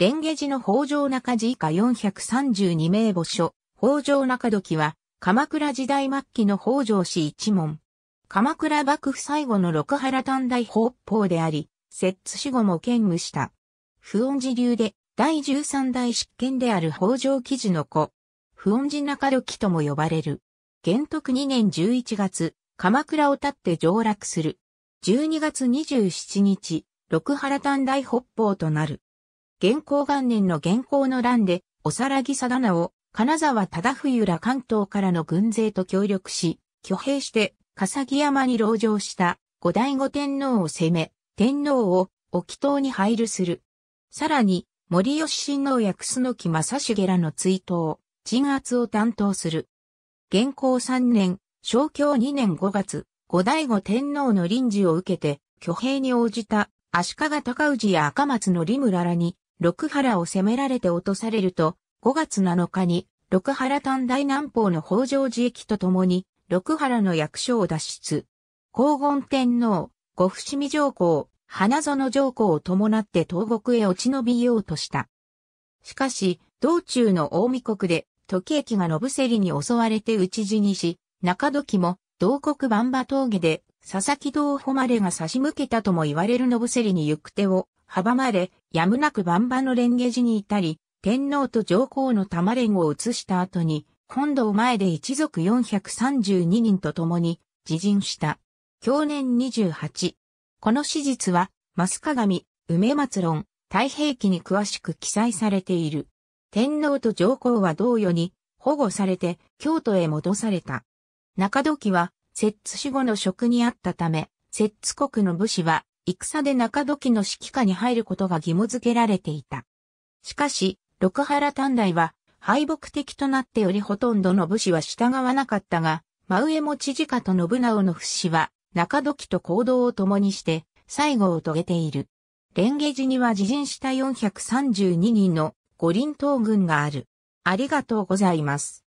蓮華寺の北条中寺以下432名墓所、北条中時は、鎌倉時代末期の北条氏一門。鎌倉幕府最後の六原短大北方であり、摂津死後も兼務した。不恩寺流で、第十三代執権である北条記事の子。不恩寺中時とも呼ばれる。元徳2年11月、鎌倉を立って上落する。12月27日、六原短大北方となる。元寇元年の元寇の乱で、おさらぎ定を、金沢忠冬ら関東からの軍勢と協力し、挙兵して、笠木山に籠城した後醍醐天皇を攻め、天皇を沖東に配慮する。さらに、森吉親王や楠木正重らの追悼、鎮圧を担当する。元寇三年、正教二年五月、後醍醐天皇の臨時を受けて、挙兵に応じた足利尊氏や赤松のリムラらに、六原を攻められて落とされると、5月7日に、六原短大南方の北条寺駅と共に、六原の役所を脱出。黄金天皇、五伏見上皇、花園上皇を伴って東国へ落ち延びようとした。しかし、道中の大見国で、時駅が信瀬里に襲われて討ち死にし、中時も、道国万馬峠で、佐々木道誉が差し向けたとも言われる信競に行く手を、阻まれ、やむなく万場の蓮華寺に至り、天皇と上皇の玉蓮を移した後に、本堂前で一族432人と共に、自陣した。去年28。この史実は、増鏡、梅松論、太平記に詳しく記載されている。天皇と上皇は同様に保護されて京都へ戻された。中時は摂津死後の職にあったため、摂津国の武士は戦で中土器の指揮下に入ることが義務付けられていた。しかし、六原短大は敗北的となっておりほとんどの武士は従わなかったが、真上も知事家と信長の不死は中土器と行動を共にして最後を遂げている。蓮華寺には自陣した432人の五輪東軍がある。ありがとうございます。